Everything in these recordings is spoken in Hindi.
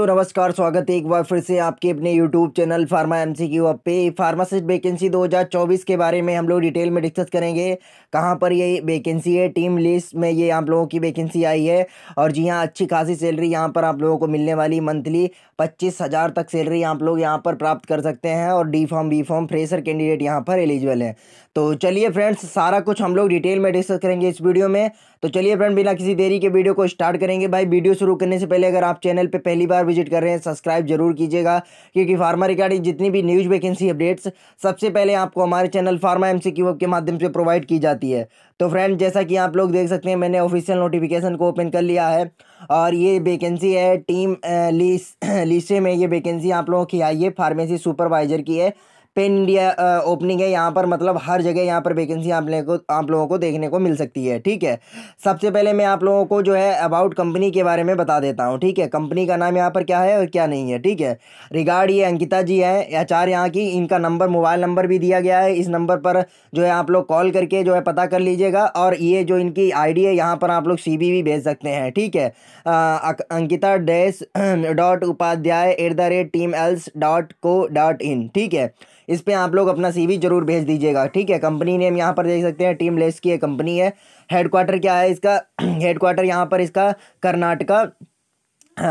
दोस्तों नमस्कार स्वागत है एक बार फिर से आपके अपने YouTube channel pharma M C पे फार्मासिस्ट वैकेंसी 2024 के बारे में हम लोग डिटेल में डिस्कस करेंगे कहां पर ये वैकेंसी है टीम लिस्ट में ये आप लोगों की वैकेंसी आई है और जी हां अच्छी खासी सैलरी यहां पर आप लोगों को मिलने वाली मंथली पच्चीस तक सैलरी आप लोग यहाँ पर प्राप्त कर सकते हैं और D pharm B pharm fresher candidate यहाँ पर एलिजिबल है तो चलिए फ्रेंड्स सारा कुछ हम लोग डिटेल में डिस्कस करेंगे इस वीडियो में तो चलिए फ्रेंड बिना किसी देरी के वीडियो को स्टार्ट करेंगे भाई वीडियो शुरू करने से पहले अगर आप चैनल पर पहली बार विजिट कर रहे हैं सब्सक्राइब जरूर कीजिएगा क्योंकि फार्मा रिगार्डिंग जितनी भी न्यूज वैकेंसी अपडेट्स सबसे पहले आपको हमारे चैनल फार्मा एम सी के माध्यम से प्रोवाइड की जाती है तो फ्रेंड जैसा कि आप लोग देख सकते हैं मैंने ऑफिशियल नोटिफिकेशन को ओपन कर लिया है और ये वैकेंसी है टीम लीस लीसे में ये वैकेंसी आप लोगों की आई है फार्मेसी सुपरवाइज़र की है पेन इंडिया ओपनिंग है यहाँ पर मतलब हर जगह यहाँ पर वैकेंसी आप लोगों को आप लोगों को देखने को मिल सकती है ठीक है सबसे पहले मैं आप लोगों को जो है अबाउट कंपनी के बारे में बता देता हूँ ठीक है कंपनी का नाम यहाँ पर क्या है और क्या नहीं है ठीक है रिगार्ड ये अंकिता जी है आचार यहाँ की इनका नंबर मोबाइल नंबर भी दिया गया है इस नंबर पर जो है आप लोग कॉल करके जो है पता कर लीजिएगा और ये जो इनकी आईडी है यहाँ पर आप लोग सी भी भेज सकते हैं ठीक है uh, Ankita dash dot Upadhyay at the rate team else dot co dot in ठीक है इस पर आप लोग अपना सी जरूर भेज दीजिएगा ठीक है कंपनी नेम यहाँ पर देख सकते हैं टीम लेस की एक कंपनी है हेडक्वार्टर क्या है इसका हेडक्वार्टर यहाँ पर इसका कर्नाटका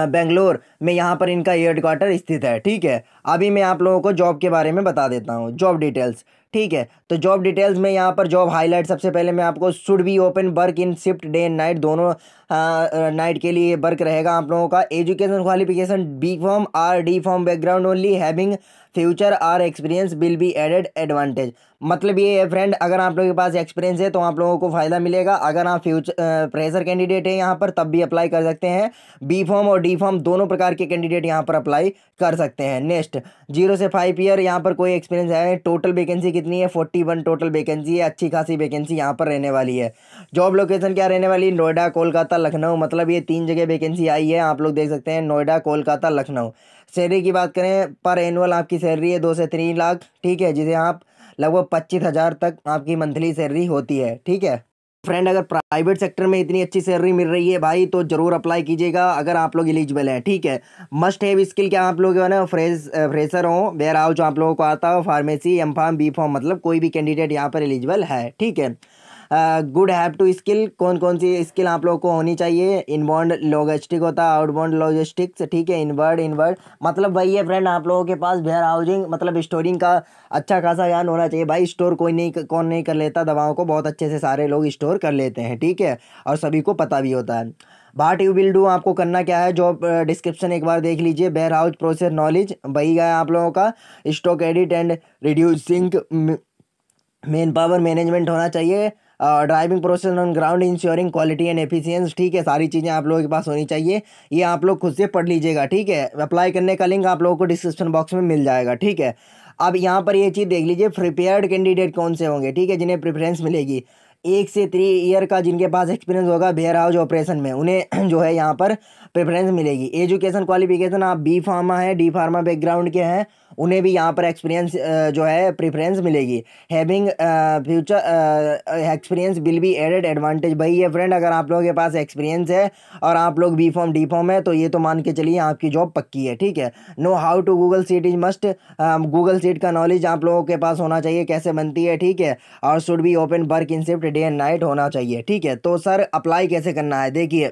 बेंगलोर में यहाँ पर इनका हेड क्वार्टर स्थित है ठीक है अभी मैं आप लोगों को जॉब के बारे में बता देता हूँ जॉब डिटेल्स ठीक है तो जॉब डिटेल्स में यहाँ पर जॉब हाईलाइट सबसे पहले मैं आपको should be open work in shift day and night दोनों नाइट के लिए वर्क रहेगा आप लोगों का education qualification B pharm or D pharm background only having future or experience will be added advantage मतलब ये है फ्रेंड अगर आप लोगों के पास एक्सपीरियंस है तो आप लोगों को फ़ायदा मिलेगा अगर आप फ्यूचर प्रेशर कैंडिडेट हैं यहाँ पर तब भी अप्लाई कर सकते हैं बी फॉर्म और डी फॉर्म दोनों प्रकार के कैंडिडेट यहाँ पर अप्लाई कर सकते हैं नेक्स्ट जीरो से फाइव ईयर यहाँ पर कोई एक्सपीरियंस है टोटल वैकेंसी कितनी है फोर्टी वन टोटल वैकेंसी है अच्छी खासी वैकेंसी यहाँ पर रहने वाली है जॉब लोकेशन क्या रहने वाली नोएडा कोलकाता लखनऊ मतलब ये तीन जगह वैकेंसी आई है आप लोग देख सकते हैं नोएडा कोलकाता लखनऊ सैलरी की बात करें पर एनुअल आपकी सैलरी है दो से तीन लाख ठीक है जिसे आप लगभग पच्चीस हज़ार तक आपकी मंथली सैलरी होती है ठीक है फ्रेंड अगर प्राइवेट सेक्टर में इतनी अच्छी सैलरी मिल रही है भाई तो ज़रूर अप्लाई कीजिएगा अगर आप लोग एलिजिबल हैं ठीक है मस्ट हैव स्किल क्या आप लोग जो है ना फ्रेश फ्रेशर हो वेयर हाउस जो आप लोगों को आता हो pharmacy M pharm B pharm मतलब कोई भी कैंडिडेट यहाँ पर एलिजिबल है ठीक है गुड हैव टू स्किल कौन कौन सी स्किल आप लोगों को होनी चाहिए बॉन्ड लॉजिस्टिक होता है आउटबॉन्ड लॉजिस्टिक्स ठीक है इनवर्ड इनवर्ड मतलब वही है फ्रेंड आप लोगों के पास वेयर हाउसिंग मतलब स्टोरिंग का अच्छा खासा ज्ञान होना चाहिए भाई स्टोर कोई नहीं कौन नहीं कर लेता दवाओं को बहुत अच्छे से सारे लोग स्टोर कर लेते हैं ठीक है और सभी को पता भी होता है बाट यू विल डू आपको करना क्या है जॉब डिस्क्रिप्शन एक बार देख लीजिए वेयर हाउस प्रोसेस नॉलेज वही गया आप लोगों का stock audit and reducing manpower management होना चाहिए driving process on ground ensuring quality and efficiency ठीक है सारी चीज़ें आप लोगों के पास होनी चाहिए ये आप लोग खुद से पढ़ लीजिएगा ठीक है अप्लाई करने का लिंक आप लोगों को डिस्क्रिप्शन बॉक्स में मिल जाएगा ठीक है अब यहाँ पर ये चीज़ देख लीजिए प्रिपेयर्ड कैंडिडेट कौन से होंगे ठीक है जिन्हें प्रेफरेंस मिलेगी एक से थ्री ईयर का जिनके पास एक्सपीरियंस होगा बेयर हाउस ऑपरेशन में उन्हें जो है यहाँ पर प्रेफरेंस मिलेगी एजुकेशन क्वालिफिकेशन आप बी फार्मा है डी फार्मा बैकग्राउंड के हैं उन्हें भी यहाँ पर एक्सपीरियंस जो है प्रेफरेंस मिलेगी having future experience will be added advantage भाई ये फ्रेंड अगर आप लोगों के पास एक्सपीरियंस है और आप लोग बी फॉर्म डी फॉर्म है तो ये तो मान के चलिए आपकी जॉब पक्की है ठीक है know how to Google sheet is must Google sheet का नॉलेज आप लोगों के पास होना चाहिए कैसे बनती है ठीक है और should be open work in shift day and night होना चाहिए ठीक है तो सर अप्लाई कैसे करना है देखिए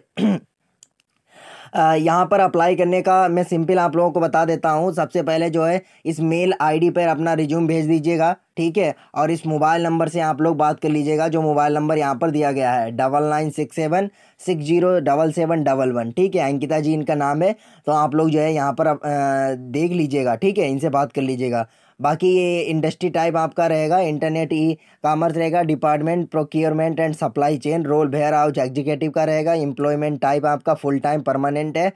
यहाँ पर अप्लाई करने का मैं सिंपल आप लोगों को बता देता हूँ सबसे पहले जो है इस मेल आईडी पर अपना रिज्यूम भेज दीजिएगा ठीक है और इस मोबाइल नंबर से आप लोग बात कर लीजिएगा जो मोबाइल नंबर यहाँ पर दिया गया है double nine six seven six zero double seven double one ठीक है अंकिता जी इनका नाम है तो आप लोग जो है यहाँ पर आप, आ, देख लीजिएगा ठीक है इनसे बात कर लीजिएगा बाकी ये इंडस्ट्री टाइप आपका रहेगा इंटरनेट ई कामर्स रहेगा department procurement and supply chain role warehouse executive का रहेगा एम्प्लॉयमेंट टाइप आपका फुल टाइम परमानेंट है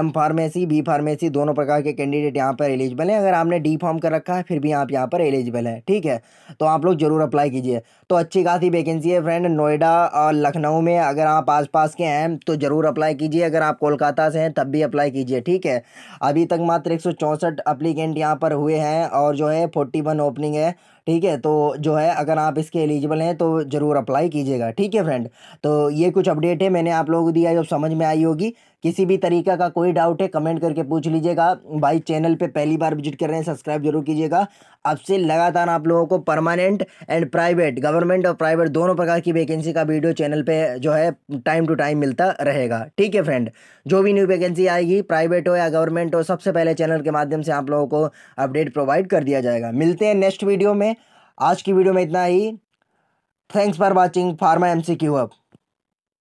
एम फार्मेसी बी फार्मेसी दोनों प्रकार के कैंडिडेट यहाँ पर एलिजिबल हैं अगर आपने डी फॉर्म कर रखा है फिर भी आप यहाँ पर एलिजिबल अवेलेबल है ठीक है तो आप लोग ज़रूर अप्लाई कीजिए तो अच्छी खासी वैकेंसी है फ्रेंड नोएडा और लखनऊ में अगर आप आस पास के हैं तो ज़रूर अप्लाई कीजिए अगर आप कोलकाता से हैं तब भी अप्लाई कीजिए ठीक है अभी तक मात्र एक सौ अप्लीकेंट यहाँ पर हुए हैं और जो है फोर्टी ओपनिंग है ठीक है तो जो है अगर आप इसके एलिजिबल हैं तो ज़रूर अप्लाई कीजिएगा ठीक है फ्रेंड तो ये कुछ अपडेट है मैंने आप लोगों को दिया जब समझ में आई होगी किसी भी तरीका का कोई डाउट है कमेंट करके पूछ लीजिएगा भाई चैनल पे पहली बार विजिट कर रहे हैं सब्सक्राइब जरूर कीजिएगा अब से लगातार आप लोगों को परमानेंट एंड प्राइवेट गवर्नमेंट और प्राइवेट दोनों प्रकार की वैकेंसी का वीडियो चैनल पे जो है टाइम टू टाइम मिलता रहेगा ठीक है फ्रेंड जो भी न्यू वैकेंसी आएगी प्राइवेट हो या गवर्नमेंट हो सबसे पहले चैनल के माध्यम से आप लोगों को अपडेट प्रोवाइड कर दिया जाएगा मिलते हैं नेक्स्ट वीडियो में आज की वीडियो में इतना ही thanks for watching pharma M C Q अब